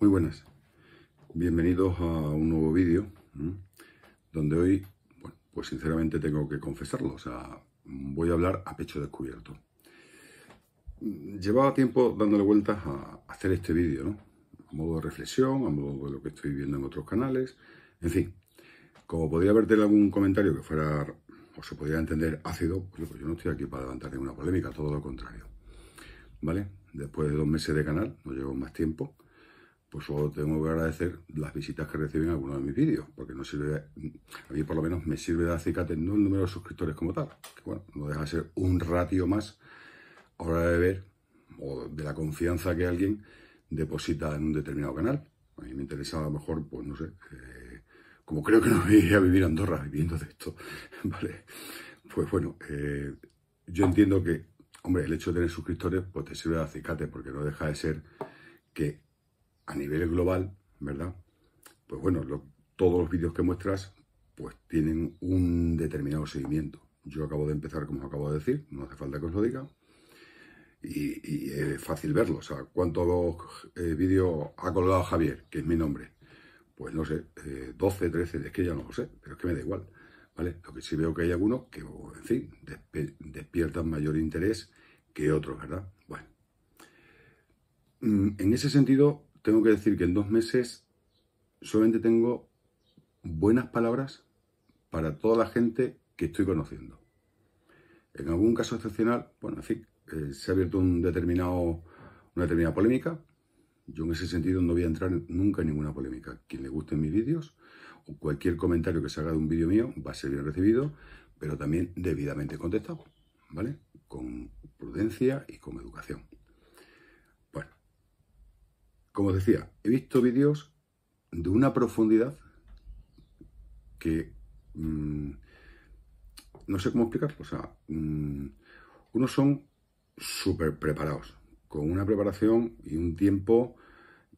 Muy buenas, bienvenidos a un nuevo vídeo donde hoy, bueno, pues sinceramente tengo que confesarlo, o sea, voy a hablar a pecho descubierto. Llevaba tiempo dándole vueltas a hacer este vídeo, ¿no? A modo de reflexión, a modo de lo que estoy viendo en otros canales, en fin. Como podría haberte algún comentario que fuera, o se podría entender ácido, pues, pues yo no estoy aquí para levantar ninguna polémica, todo lo contrario. ¿Vale? Después de dos meses de canal, no llevo más tiempo, pues solo tengo que agradecer las visitas que reciben algunos de mis vídeos, porque no sirve, a mí por lo menos me sirve de acicate no el número de suscriptores como tal, que bueno, no deja de ser un ratio más a hora de ver o de la confianza que alguien deposita en un determinado canal. A mí me interesaba a lo mejor, pues no sé, eh, como creo que no voy a, vivir a Andorra viviendo de esto, ¿vale? Pues bueno, eh, yo entiendo que, hombre, el hecho de tener suscriptores, pues te sirve de acicate, porque no deja de ser que a nivel global, ¿verdad? Pues bueno, todos los vídeos que muestras pues tienen un determinado seguimiento. Yo acabo de empezar, como os acabo de decir, no hace falta que os lo diga, y, es fácil verlo. O sea, ¿cuántos eh, vídeos ha colgado Javier, que es mi nombre? Pues no sé, 12, eh, 13, es que ya no lo sé, pero es que me da igual. ¿Vale? Lo que sí veo que hay algunos que, en fin, despiertan mayor interés que otros, ¿verdad? Bueno, mm, en ese sentido, tengo que decir que en dos meses solamente tengo buenas palabras para toda la gente que estoy conociendo. En algún caso excepcional, bueno, en fin, eh, se ha abierto un determinado, una determinada polémica. Yo en ese sentido no voy a entrar nunca en ninguna polémica. Quien le gusten mis vídeos o cualquier comentario que se haga de un vídeo mío va a ser bien recibido, pero también debidamente contestado, ¿vale? Con prudencia y con educación. Como decía, he visto vídeos de una profundidad que mm, no sé cómo explicarlo. O sea, mm, unos son súper preparados, con una preparación y un tiempo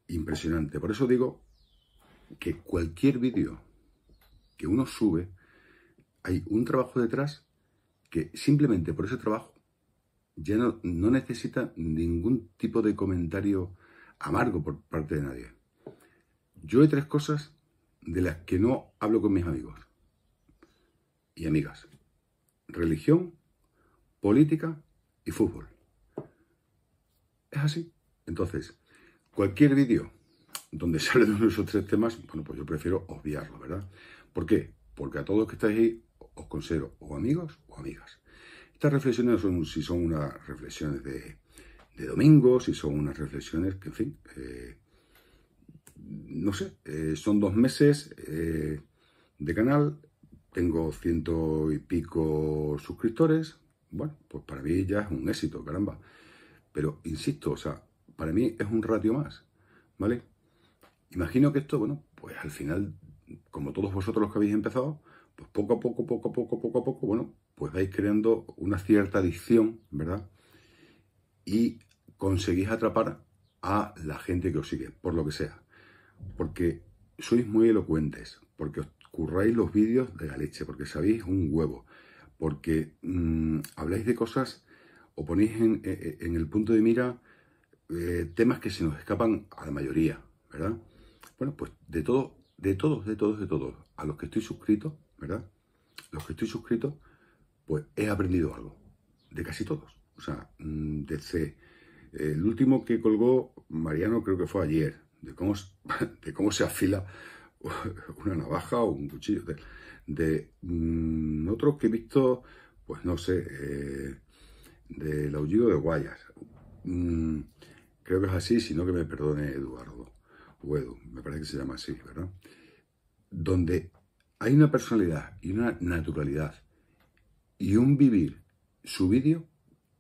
impresionante. Por eso digo que cualquier vídeo que uno sube, hay un trabajo detrás que simplemente por ese trabajo ya no necesita ningún tipo de comentario amargo por parte de nadie. Yo hay tres cosas de las que no hablo con mis amigos y amigas. Religión, política y fútbol. Es así. Entonces, cualquier vídeo donde salen de uno de esos tres temas, bueno, pues yo prefiero obviarlo, ¿verdad? ¿Por qué? Porque a todos que estáis ahí os considero o amigos o amigas. Estas reflexiones son, si son unas reflexiones de de domingos y son unas reflexiones que, en fin, eh, no sé, eh, son dos meses eh, de canal, tengo ciento y pico suscriptores, bueno, pues para mí ya es un éxito, caramba. Pero, insisto, o sea, para mí es un ratio más, ¿vale? Imagino que esto, bueno, pues al final, como todos vosotros los que habéis empezado, pues poco a poco, poco a poco, poco a poco, bueno, pues vais creando una cierta adicción, ¿verdad? Y conseguís atrapar a la gente que os sigue, por lo que sea. Porque sois muy elocuentes, porque os curráis los vídeos de la leche, porque sabéis un huevo, porque mm, habláis de cosas o ponéis en, e, e, el punto de mira eh, temas que se nos escapan a la mayoría, ¿verdad? Bueno, pues de todos, de todos, de todos, de todos, a los que estoy suscrito, ¿verdad? Los que estoy suscrito, pues he aprendido algo, de casi todos. O sea, mm, desde el último que colgó Mariano creo que fue ayer, de cómo, se afila una navaja o un cuchillo. De, mm, otro que he visto, pues no sé, eh, del aullido de guayas. Mm, creo que es así, sino que me perdone Eduardo, o me parece que se llama así, ¿verdad? Donde hay una personalidad y una naturalidad y un vivir su vídeo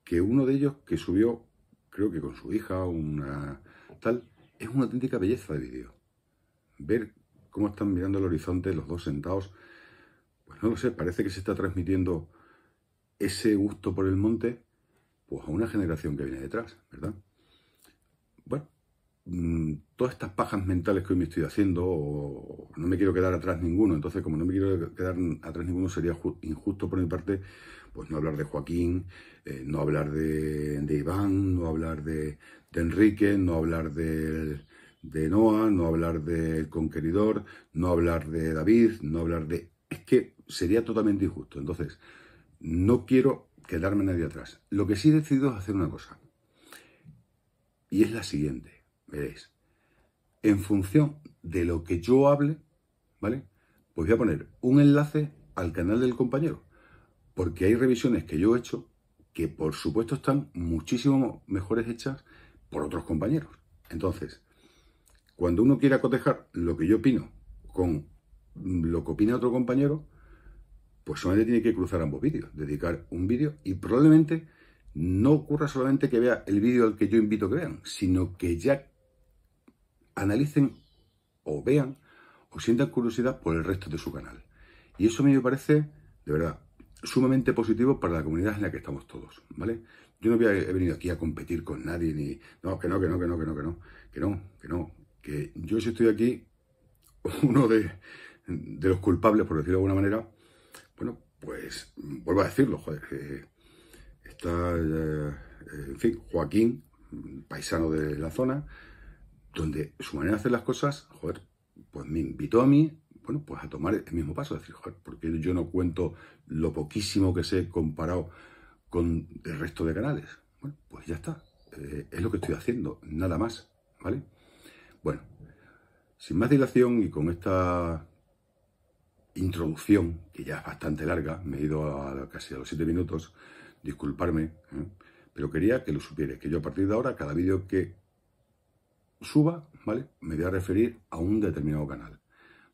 que uno de ellos que subió creo que con su hija, una tal, es una auténtica belleza de vídeo. Ver cómo están mirando el horizonte los dos sentados, pues no lo sé, parece que se está transmitiendo ese gusto por el monte, pues a una generación que viene detrás, ¿verdad? Mm, todas estas pajas mentales que hoy me estoy haciendo, no me quiero quedar atrás ninguno, entonces como no me quiero quedar atrás ninguno sería injusto por mi parte, pues no hablar de Joaquín, eh, no hablar de, Iván, no hablar de, Enrique, no hablar de, de Noah, no hablar del Conqueridor, no hablar de David, no hablar de... Es que sería totalmente injusto, entonces no quiero quedarme nadie atrás. Lo que sí he decidido es hacer una cosa, y es la siguiente Veréis. En función de lo que yo hable, ¿vale? Pues voy a poner un enlace al canal del compañero. Porque hay revisiones que yo he hecho que por supuesto están muchísimo mejores hechas por otros compañeros. Entonces, cuando uno quiera cotejar lo que yo opino con lo que opina otro compañero, pues solamente tiene que cruzar ambos vídeos, dedicar un vídeo y probablemente no ocurra solamente que vea el vídeo al que yo invito que vean, sino que ya analicen o vean o sientan curiosidad por el resto de su canal. Y eso a mí me parece, de verdad, sumamente positivo para la comunidad en la que estamos todos, ¿vale? Yo no he venido aquí a competir con nadie, ni... No, que no, que no, que no, que no, que no, que no, que no. Que yo si estoy aquí, uno de, los culpables, por decirlo de alguna manera, bueno, pues vuelvo a decirlo, joder, está, eh, en fin, Joaquín, paisano de la zona, donde su manera de hacer las cosas, joder, pues me invitó a mí, bueno, pues a tomar el mismo paso, decir, joder, porque yo no cuento lo poquísimo que sé comparado con el resto de canales? Bueno, pues ya está, eh, es lo que estoy haciendo, nada más, ¿vale? Bueno, sin más dilación y con esta introducción, que ya es bastante larga, me he ido a casi a los 7 minutos, disculparme, ¿eh? pero quería que lo supierais, que yo a partir de ahora, cada vídeo que suba, ¿vale? Me voy a referir a un determinado canal,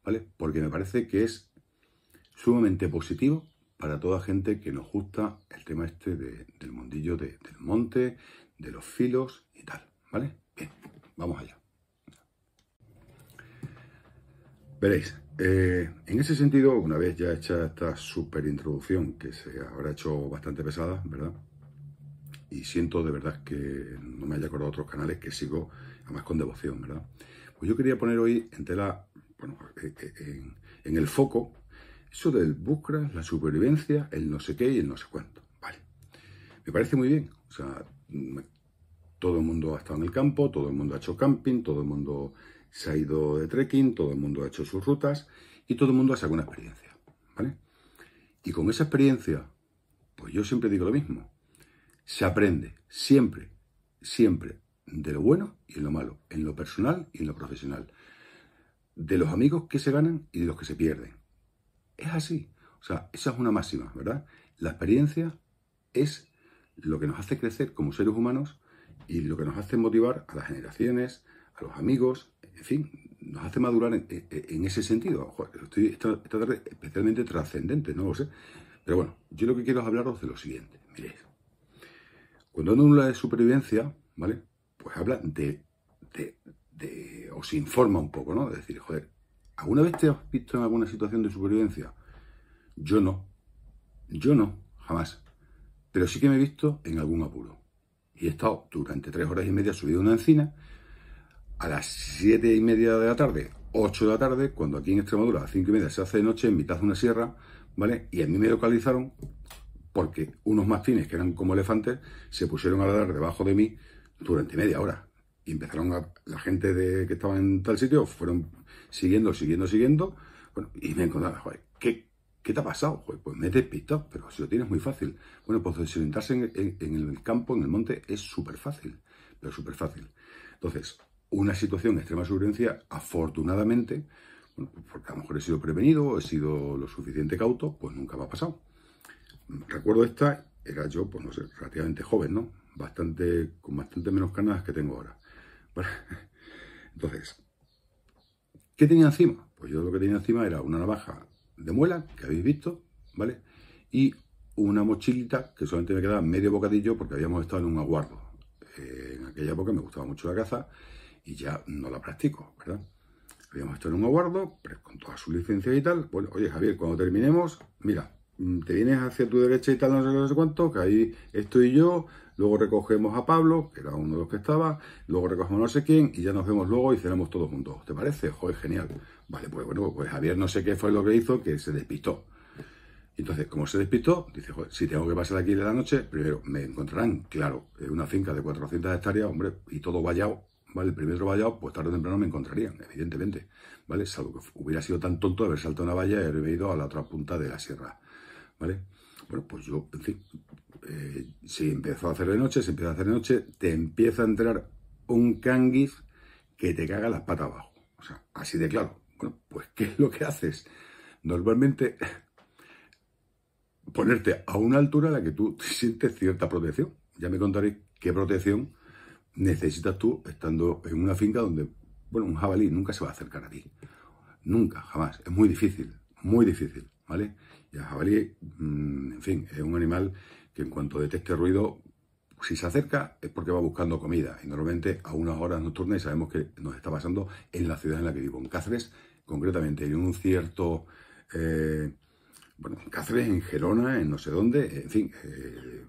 ¿vale? Porque me parece que es sumamente positivo para toda gente que nos gusta el tema este del mundillo del monte, de los filos y tal, ¿vale? Bien, vamos allá. Veréis, eh, en ese sentido, una vez ya hecha esta super introducción, que se habrá hecho bastante pesada, ¿verdad? y siento de verdad que no me haya acordado otros canales que sigo, además con devoción, ¿verdad? Pues yo quería poner hoy en tela, bueno, eh, eh, en, el foco, eso del Bucra, la supervivencia, el no sé qué y el no sé cuánto. Vale. Me parece muy bien. O sea, todo el mundo ha estado en el campo, todo el mundo ha hecho camping, todo el mundo se ha ido de trekking, todo el mundo ha hecho sus rutas y todo el mundo ha sacado una experiencia. ¿Vale? Y con esa experiencia, pues yo siempre digo lo mismo. Se aprende siempre, siempre, de lo bueno y en lo malo, en lo personal y en lo profesional, de los amigos que se ganan y de los que se pierden. Es así. O sea, esa es una máxima, ¿verdad? La experiencia es lo que nos hace crecer como seres humanos y lo que nos hace motivar a las generaciones, a los amigos, en fin, nos hace madurar en, ese sentido. Estoy esta, tarde especialmente trascendente, no lo sé. Pero bueno, yo lo que quiero es hablaros de lo siguiente. mire cuando uno habla de supervivencia, ¿vale? Pues habla de, de, informa un poco, ¿no? De decir, joder, ¿alguna vez te has visto en alguna situación de supervivencia? Yo no. Yo no, jamás. Pero sí que me he visto en algún apuro. Y he estado durante tres horas y media subido una encina. A las siete y media de la tarde, ocho de la tarde, cuando aquí en Extremadura a las cinco y media se hace de noche en mitad de una sierra, ¿vale? Y a mí me localizaron porque unos mastines que eran como elefantes se pusieron a ladrar debajo de mí durante media hora. Y empezaron a, la gente que estaba en tal sitio, fueron siguiendo, siguiendo, siguiendo. y me encontraba, joder, ¿qué, ¿qué te ha pasado? pues me he pero si lo tienes muy fácil. Bueno, pues desorientarse en, el campo, en el monte, es súper fácil, pero súper fácil. Entonces, una situación de extrema supervivencia, afortunadamente, porque a lo mejor he sido prevenido, he sido lo suficiente cauto, pues nunca me ha pasado recuerdo esta, era yo, pues no sé, relativamente joven, ¿no? Bastante, con bastante menos canadas que tengo ahora. entonces, ¿qué tenía encima? Pues yo lo que tenía encima era una navaja de muela, que habéis visto, ¿vale? Y una mochilita que solamente me quedaba medio bocadillo porque habíamos estado en un aguardo. Eh, en aquella época me gustaba mucho la caza y ya no la practico, ¿verdad? Habíamos estado en un aguardo, pero con toda su licencia y tal. Bueno, oye Javier, cuando terminemos, mira, Mm, te vienes hacia tu derecha y tal, no sé, cuánto, que ahí estoy yo, luego recogemos a Pablo, que era uno de los que estaba, luego recogemos a no sé quién y ya nos vemos luego y cenamos todos juntos. ¿Te parece? Joder, genial. Vale, pues bueno, pues Javier no sé qué fue lo que hizo, que se despistó. Entonces, como se despistó, dice, joder, si tengo que pasar aquí de la noche, primero, me encontrarán, claro, una finca de 400 hectáreas, hombre, y todo vallado, ¿vale? El primero vallado, pues tarde o temprano me encontrarían, evidentemente, ¿vale? Salvo que hubiera sido tan tonto haber saltado una valla y haber ido a la otra punta de la sierra. ¿vale? Bueno, pues yo, en fin, eh, si empezó a hacer de noche, se empieza a hacer de noche, te empieza a entrar un canguis que te caga las patas abajo. O sea, así de claro. Bueno, pues ¿qué es lo que haces? Normalmente ponerte a una altura a la que tú sientes cierta protección. Ya me contaré qué protección necesitas tú estando en una finca donde, bueno, un jabalí nunca se va a acercar a ti. Nunca, jamás. Es muy difícil, muy difícil, ¿vale? El jabalí, mm, en fin, es un animal que en cuanto detecte ruido, si se acerca es porque va buscando comida. Y normalmente a unas horas nocturnas, y sabemos que nos está pasando en la ciudad en la que vivo, en Cáceres, concretamente, en un cierto... Eh, bueno, en Cáceres, en Gerona, en no sé dónde, en fin, eh,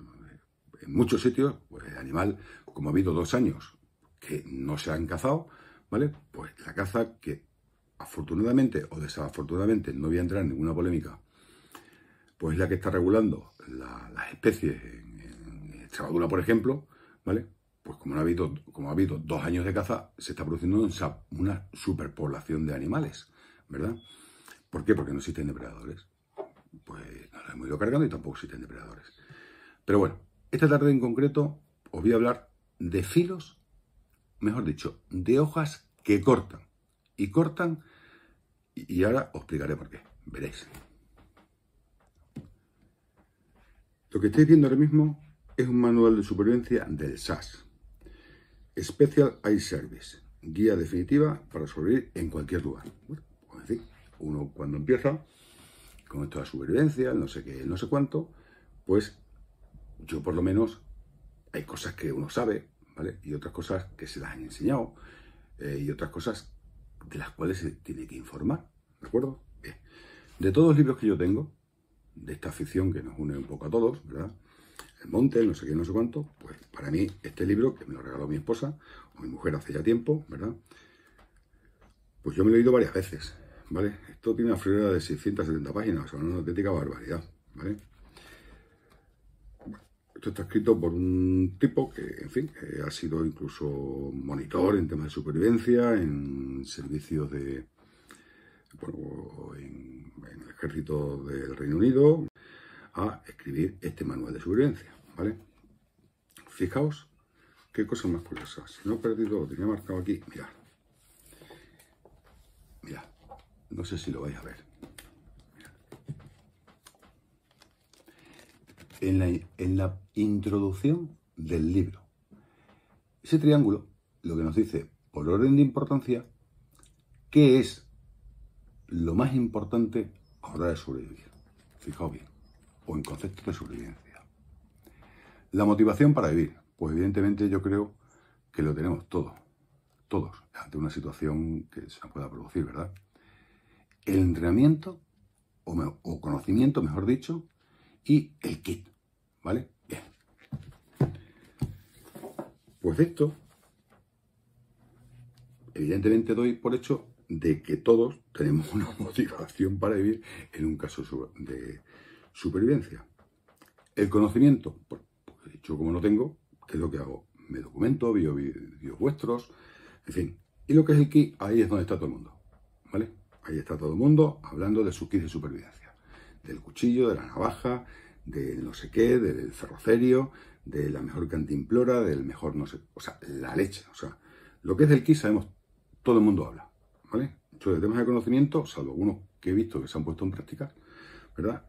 en muchos sitios, pues el animal, como ha habido dos años que no se han cazado, ¿vale? Pues la caza que afortunadamente o desafortunadamente, no voy a entrar en ninguna polémica, pues la que está regulando las especies en, en, por ejemplo, ¿vale? Pues como, ha habido, como ha habido dos años de caza, se está produciendo una superpoblación de animales, ¿verdad? ¿Por qué? Porque no existen depredadores. Pues no lo hemos ido cargando y tampoco existen depredadores. Pero bueno, esta tarde en concreto os voy a hablar de filos, mejor dicho, de hojas que cortan. Y cortan, y ahora os explicaré por qué. Veréis. Lo que estáis viendo ahora mismo es un manual de supervivencia del SAS. Special Eye Service. Guía definitiva para sobrevivir en cualquier lugar. Bueno, pues, uno cuando empieza con esto de supervivencia, no sé qué, no sé cuánto, pues yo por lo menos hay cosas que uno sabe, Y otras cosas que se las han enseñado eh, y otras cosas de las cuales se tiene que informar, ¿de acuerdo? De todos los libros que yo tengo, de esta afición que nos une un poco a todos, ¿verdad? El monte, no sé qué, no sé cuánto. Pues para mí, este libro, que me lo regaló mi esposa o mi mujer hace ya tiempo, ¿verdad? Pues yo me lo he leído varias veces, ¿vale? Esto tiene una friolera de 670 páginas, o sea, una auténtica barbaridad, ¿vale? Esto está escrito por un tipo que, en fin, ha sido incluso monitor en temas de supervivencia, en servicios de. Bueno, en ejército del Reino Unido a escribir este manual de supervivencia, ¿vale? Fijaos qué cosa más curiosas. Si no he perdido, tenía marcado aquí. Mirad. Mirad. No sé si lo vais a ver. En la, en la introducción del libro. Ese triángulo lo que nos dice, por orden de importancia, qué es lo más importante Ahora de sobrevivir. Fijaos bien. O en concepto de sobrevivencia. La motivación para vivir. Pues evidentemente yo creo que lo tenemos todos. Todos. Ante una situación que se pueda producir, ¿verdad? El entrenamiento o, o conocimiento, mejor dicho, y el kit. ¿Vale? Pues esto, evidentemente doy por hecho de que todos tenemos una motivación para vivir en un caso de supervivencia. El conocimiento, pues, yo como no tengo, ¿qué es lo que hago? Me documento, veo vídeos vuestros, en fin. Y lo que es el kit, ahí es donde está todo el mundo, ¿vale? Ahí está todo el mundo hablando de su kit de supervivencia. Del cuchillo, de la navaja, de no sé qué, del ferrocerio, de la mejor cantimplora, del mejor no sé... O sea, la leche, o sea, lo que es el kit sabemos, todo el mundo habla. ¿vale? Entonces, temas de conocimiento, salvo algunos que he visto que se han puesto en práctica, ¿verdad?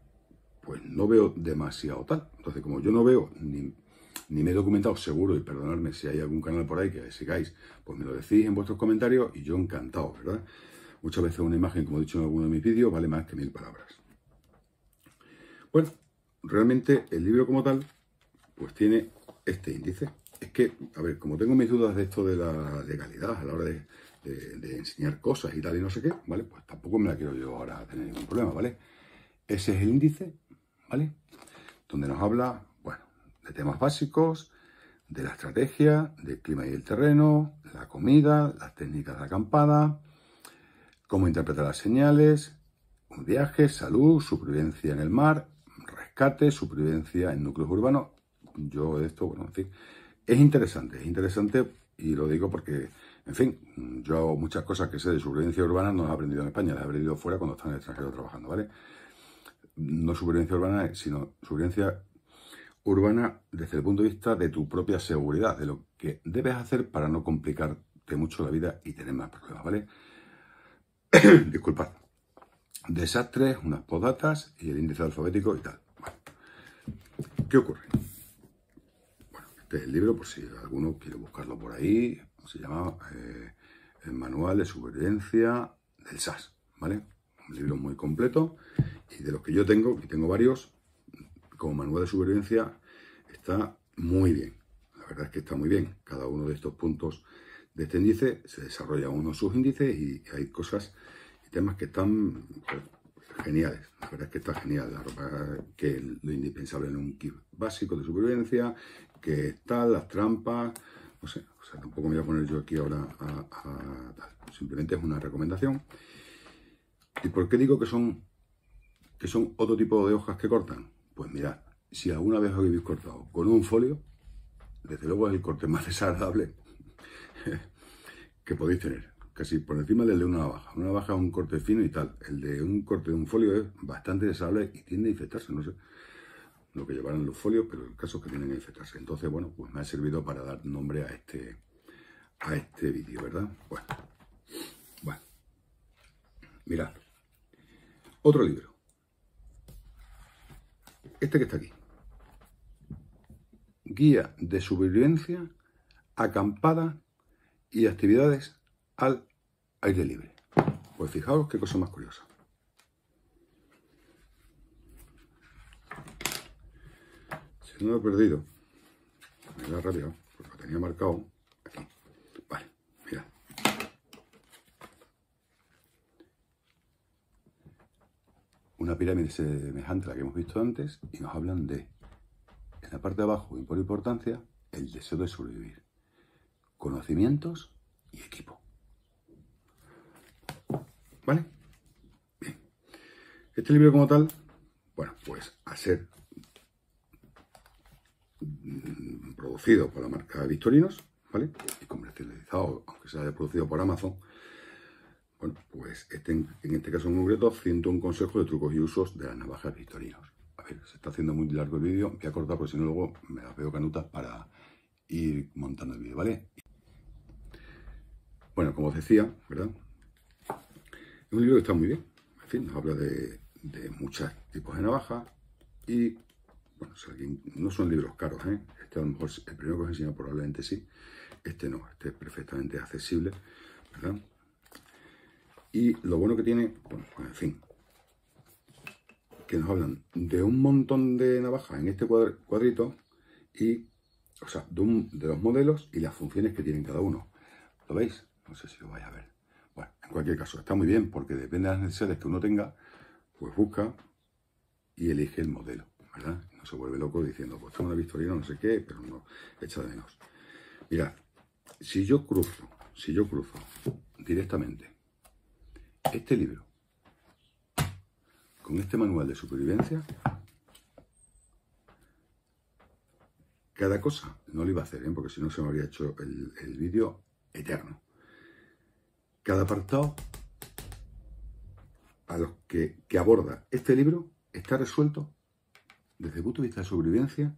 Pues no veo demasiado tal. Entonces, como yo no veo ni, ni me he documentado seguro, y perdonadme si hay algún canal por ahí que sigáis, pues me lo decís en vuestros comentarios y yo encantado, ¿verdad? Muchas veces una imagen, como he dicho en alguno de mis vídeos, vale más que mil palabras. Bueno, realmente el libro como tal, pues tiene este índice, es que, a ver, como tengo mis dudas de esto de la legalidad a la hora de, enseñar cosas y tal y no sé qué, ¿vale? Pues tampoco me la quiero yo ahora tener ningún problema, ¿vale? Ese es el índice, ¿vale? Donde nos habla, bueno, de temas básicos, de la estrategia, del clima y el terreno, la comida, las técnicas de acampada, cómo interpretar las señales, un viaje, salud, supervivencia en el mar, rescate, supervivencia en núcleos urbanos. Yo esto, bueno, en fin, es interesante, es interesante y lo digo porque, en fin, yo hago muchas cosas que sé de supervivencia urbana, no las he aprendido en España, las he aprendido fuera cuando están en el extranjero trabajando, ¿vale? No supervivencia urbana, sino supervivencia urbana desde el punto de vista de tu propia seguridad, de lo que debes hacer para no complicarte mucho la vida y tener más problemas, ¿vale? Disculpad. Desastres, unas podatas y el índice alfabético y tal. ¿Qué ocurre? Este el libro, por si alguno quiere buscarlo por ahí. Se llama eh, El Manual de Supervivencia del SAS, ¿vale? Un libro muy completo y de los que yo tengo, que tengo varios, como manual de supervivencia, está muy bien. La verdad es que está muy bien. Cada uno de estos puntos de este índice se desarrolla uno de sus índices y hay cosas y temas que están pues, geniales. La verdad es que está genial. La ropa que lo indispensable en un kit básico de supervivencia, que están, las trampas, no sé, tampoco me voy a poner yo aquí ahora a, tal. Simplemente es una recomendación. ¿Y por qué digo que son, que son otro tipo de hojas que cortan? Pues mira si alguna vez os habéis cortado con un folio, desde luego es el corte más desagradable que podéis tener. Casi por encima del de una navaja. Una navaja es un corte fino y tal. El de un corte de un folio es bastante desagradable y tiende a infectarse. No sé, lo que llevarán los folios, pero el caso es que tienen infectarse. Entonces, bueno, pues me ha servido para dar nombre a este, a este vídeo, ¿verdad? Bueno, bueno, mirad, otro libro. Este que está aquí. Guía de supervivencia, acampada y actividades al aire libre. Pues fijaos qué cosa más curiosa. no lo he perdido. Me da rabia, porque lo tenía marcado aquí. Vale, mirad. Una pirámide semejante a la que hemos visto antes y nos hablan de, en la parte de abajo, y por importancia, el deseo de sobrevivir. Conocimientos y equipo. ¿Vale? Bien. Este libro como tal, bueno, pues a ser Mm, producido por la marca Victorinos, ¿vale? Y comercializado, aunque sea producido por Amazon. Bueno, pues este, en este caso en concreto, un consejo de trucos y usos de las navajas Victorinos. A ver, se está haciendo muy largo el vídeo, voy a cortar porque si no luego me las veo canutas para ir montando el vídeo, ¿vale? Bueno, como os decía, ¿verdad? Es un libro que está muy bien. En fin, nos habla de, de muchos tipos de navajas y bueno, no son libros caros, ¿eh? Este a lo mejor, el primero que os he enseñado probablemente sí. Este no, este es perfectamente accesible, ¿verdad? Y lo bueno que tiene, bueno, pues, en fin, que nos hablan de un montón de navajas en este cuadrito y, o sea, de, de los modelos y las funciones que tienen cada uno. ¿Lo veis? No sé si lo vais a ver. Bueno, en cualquier caso, está muy bien porque depende de las necesidades que uno tenga, pues busca y elige el modelo, ¿verdad? se vuelve loco diciendo, pues tengo una victorina, no sé qué, pero no, echa de menos. mira si yo cruzo, si yo cruzo directamente este libro con este manual de supervivencia, cada cosa, no lo iba a hacer, bien ¿eh? porque si no se me habría hecho el, vídeo eterno. Cada apartado a los que aborda este libro está resuelto desde el punto de vista de sobrevivencia,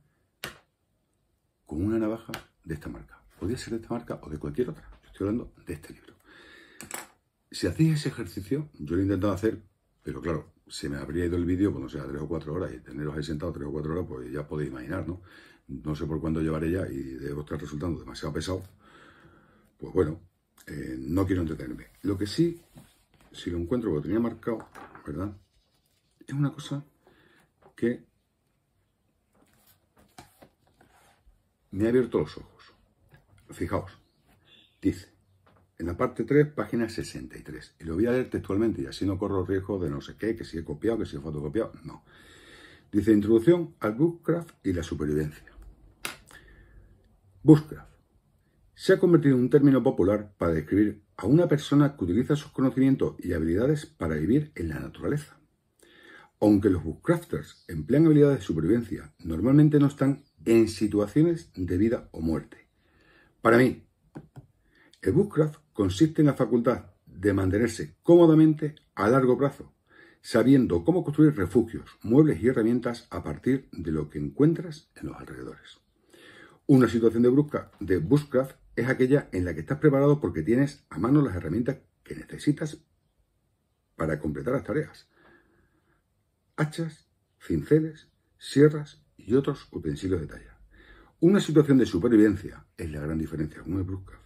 con una navaja de esta marca. Podría ser de esta marca o de cualquier otra. estoy hablando de este libro. Si hacéis ese ejercicio, yo lo he intentado hacer, pero claro, se me habría ido el vídeo cuando sea tres o cuatro horas y teneros ahí sentados tres o cuatro horas, pues ya podéis imaginar, ¿no? No sé por cuándo llevaré ya y debo estar resultando demasiado pesado. Pues bueno, eh, no quiero entretenerme. Lo que sí, si lo encuentro, lo tenía marcado, ¿verdad? Es una cosa que me ha abierto los ojos. Fijaos, dice, en la parte 3, página 63, y lo voy a leer textualmente y así no corro riesgo de no sé qué, que si he copiado, que si he fotocopiado, no. Dice, introducción al Bushcraft y la supervivencia. Bushcraft se ha convertido en un término popular para describir a una persona que utiliza sus conocimientos y habilidades para vivir en la naturaleza. Aunque los bushcrafters emplean habilidades de supervivencia, normalmente no están en situaciones de vida o muerte. Para mí, el Bushcraft consiste en la facultad de mantenerse cómodamente a largo plazo, sabiendo cómo construir refugios, muebles y herramientas a partir de lo que encuentras en los alrededores. Una situación de, brusca, de Bushcraft es aquella en la que estás preparado porque tienes a mano las herramientas que necesitas para completar las tareas. Hachas, cinceles, sierras, y otros utensilios de talla. Una situación de supervivencia es la gran diferencia con el brusca.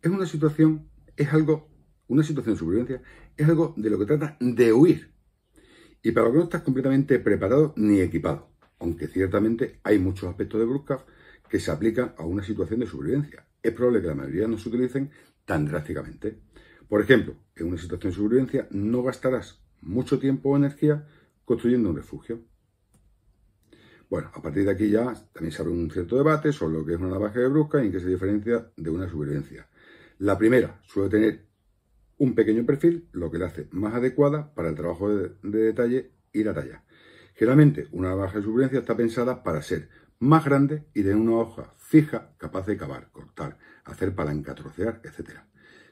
Es una situación, es algo, una situación de supervivencia es algo de lo que trata de huir y para lo que no estás completamente preparado ni equipado, aunque ciertamente hay muchos aspectos de brusca que se aplican a una situación de supervivencia. Es probable que la mayoría no se utilicen tan drásticamente. Por ejemplo, en una situación de supervivencia no gastarás mucho tiempo o energía construyendo un refugio. Bueno, a partir de aquí ya también se abre un cierto debate sobre lo que es una navaja de brusca y en qué se diferencia de una supervivencia. La primera suele tener un pequeño perfil, lo que la hace más adecuada para el trabajo de, detalle y la talla. Generalmente, una navaja de supervivencia está pensada para ser más grande y tener una hoja fija capaz de cavar, cortar, hacer palanca, trocear, etc.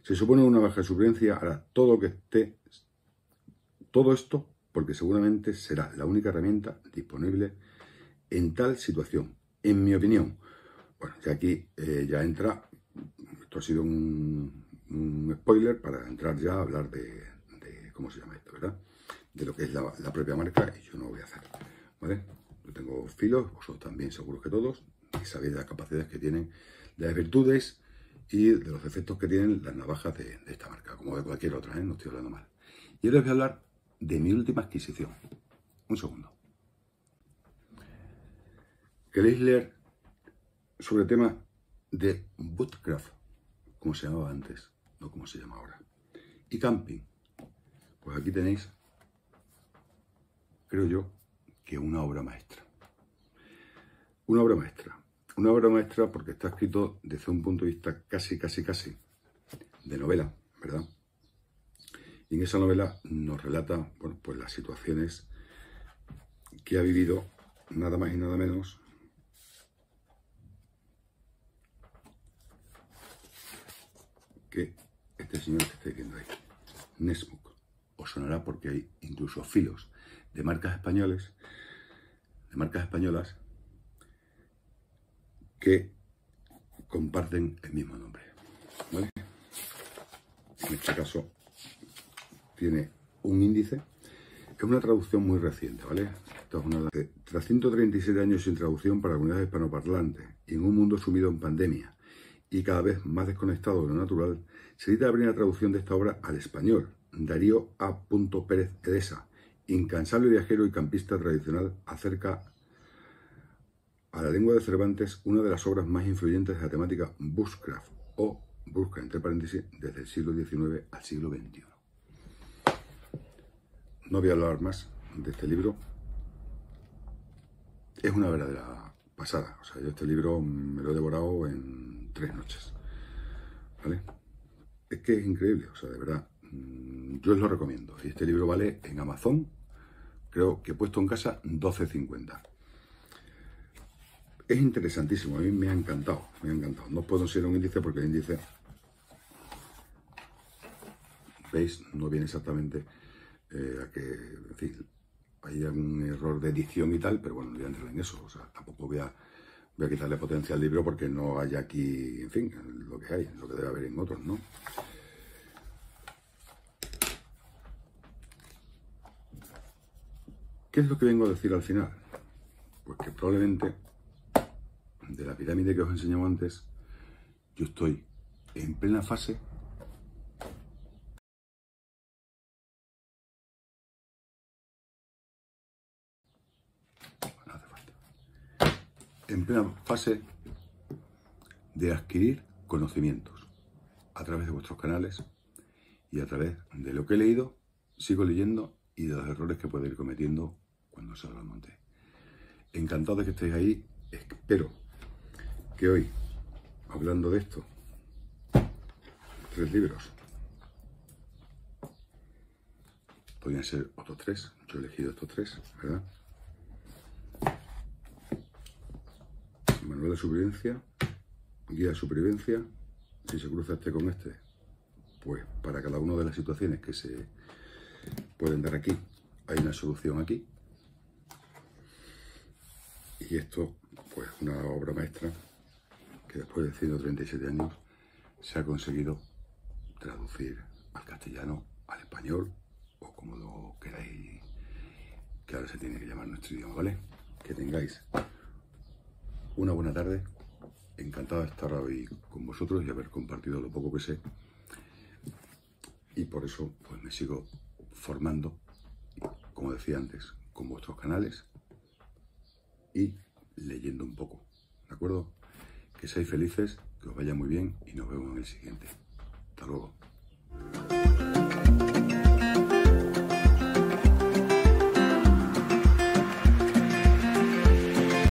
Se supone una navaja de supervivencia hará todo que esté, todo esto, porque seguramente será la única herramienta disponible en tal situación, en mi opinión. Bueno, que aquí eh, ya entra, esto ha sido un, spoiler para entrar ya a hablar de, cómo se llama esto, ¿verdad? De lo que es la, propia marca y yo no lo voy a hacer, ¿vale? Yo tengo filos, vosotros también seguro que todos, y sabéis las capacidades que tienen, las virtudes y de los efectos que tienen las navajas de, esta marca, como de cualquier otra, ¿eh? no estoy hablando mal. Y ahora os voy a hablar de mi última adquisición. Un segundo. ¿Queréis leer sobre el tema de Bootcraft, como se llamaba antes, no como se llama ahora? Y camping. Pues aquí tenéis, creo yo, que una obra maestra. Una obra maestra. Una obra maestra porque está escrito desde un punto de vista casi, casi, casi de novela, ¿verdad? Y en esa novela nos relata pues las situaciones que ha vivido nada más y nada menos que este señor que está viendo ahí, Nesmuk, os sonará porque hay incluso filos de marcas españoles, de marcas españolas, que comparten el mismo nombre. En este caso tiene un índice. que Es una traducción muy reciente, ¿vale? Esto es Tras 137 años sin traducción para comunidades comunidad y en un mundo sumido en pandemia, y cada vez más desconectado de lo natural, se edita la primera traducción de esta obra al español, Darío A. Pérez Edesa, incansable viajero y campista tradicional, acerca a la lengua de Cervantes una de las obras más influyentes de la temática bushcraft o busca, entre paréntesis, desde el siglo XIX al siglo XXI. No voy a hablar más de este libro. Es una verdadera pasada. O sea, yo este libro me lo he devorado en tres noches. ¿Vale? Es que es increíble, o sea, de verdad. Mm, yo os lo recomiendo. Y este libro vale en Amazon, creo que he puesto en casa 12.50. Es interesantísimo, a mí me ha encantado, me ha encantado. No puedo ser un índice porque el índice, veis, no viene exactamente eh, a que, en fin, hay algún error de edición y tal, pero bueno, no voy a entrar en eso, o sea, tampoco voy a voy a quitarle potencia al libro porque no hay aquí, en fin, lo que hay, lo que debe haber en otros, ¿no? ¿Qué es lo que vengo a decir al final? Pues que probablemente de la pirámide que os enseñé antes, yo estoy en plena fase en plena fase de adquirir conocimientos a través de vuestros canales y a través de lo que he leído, sigo leyendo y de los errores que puedo ir cometiendo cuando salgo al monte. Encantado de que estéis ahí. Espero que hoy, hablando de esto, tres libros, podrían ser otros tres, yo he elegido estos tres, ¿verdad? la supervivencia, guía de supervivencia, si se cruza este con este, pues para cada una de las situaciones que se pueden dar aquí, hay una solución aquí. Y esto, pues una obra maestra que después de 137 años se ha conseguido traducir al castellano, al español o como lo queráis que ahora se tiene que llamar nuestro idioma, ¿vale? Que tengáis una buena tarde, encantado de estar hoy con vosotros y haber compartido lo poco que sé. Y por eso pues me sigo formando, como decía antes, con vuestros canales y leyendo un poco. ¿De acuerdo? Que seáis felices, que os vaya muy bien y nos vemos en el siguiente. Hasta luego.